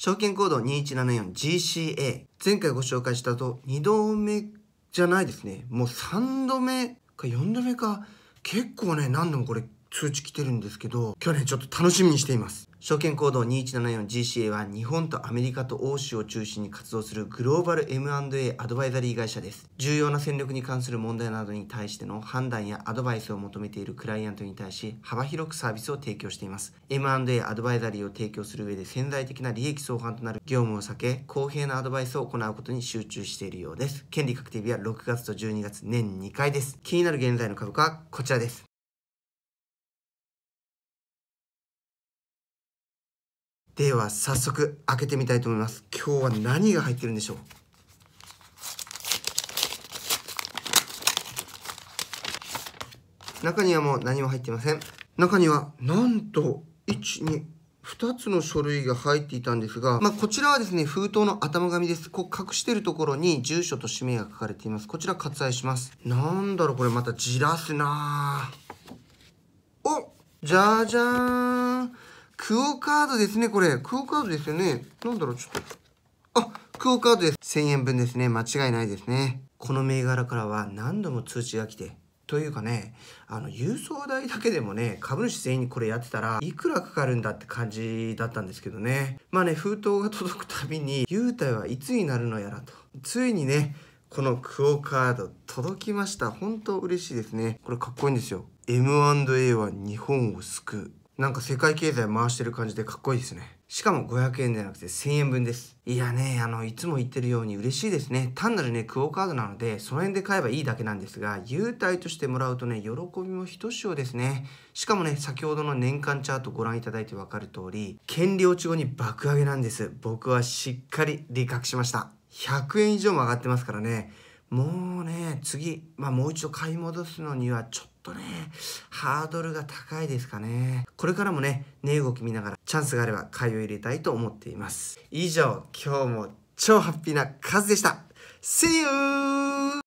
証券コード 2174GCA。前回ご紹介したと2度目じゃないですね。もう3度目か4度目か、結構ね、何度もこれ通知来てるんですけど去年ちょっと楽しみにしています証券コード 2174GCA は日本とアメリカと欧州を中心に活動するグローバル M&A アドバイザリー会社です。重要な戦力に関する問題などに対しての判断やアドバイスを求めているクライアントに対し幅広くサービスを提供しています。M&A アドバイザリーを提供する上で潜在的な利益相反となる業務を避け、公平なアドバイスを行うことに集中しているようです。権利確定日は6月と12月年2回です。気になる現在の株価はこちらです。では早速開けてみたいと思います今日は何が入ってるんでしょう中にはもう何も入っていません中にはなんと12 2つの書類が入っていたんですが、まあ、こちらはですね、封筒の頭紙です。こう隠してるところに住所と氏名が書かれています。こちら割愛します。なんだろう、これまたじらすなおじゃじゃーんクオカードですね、これ。クオカードですよね。なんだろう、ちょっと。あ、クオカードです。1000円分ですね。間違いないですね。この銘柄からは何度も通知が来て、というかね、あの、郵送代だけでもね、株主全員にこれやってたら、いくらかかるんだって感じだったんですけどね。まあね、封筒が届くたびに、優待はいつになるのやらと。ついにね、このクオカード届きました。本当嬉しいですね。これかっこいいんですよ。M&A は日本を救う。なんか世界経済回してる感じでかっこいいですね。しかも500円じゃなくて1000円分です。いやね、あの、いつも言ってるように嬉しいですね。単なるね、クオカードなので、その辺で買えばいいだけなんですが、優待としてもらうとね、喜びもひとしおですね。しかもね、先ほどの年間チャートご覧いただいてわかる通り、権利落ち後に爆上げなんです。僕はしっかり理覚しました。100円以上も上がってますからね、もうね、次、まあもう一度買い戻すのにはちょっととね、ハードルが高いですかね。これからもね、値動き見ながらチャンスがあれば買いを入れたいと思っています。以上、今日も超ハッピーなカズでした。See you!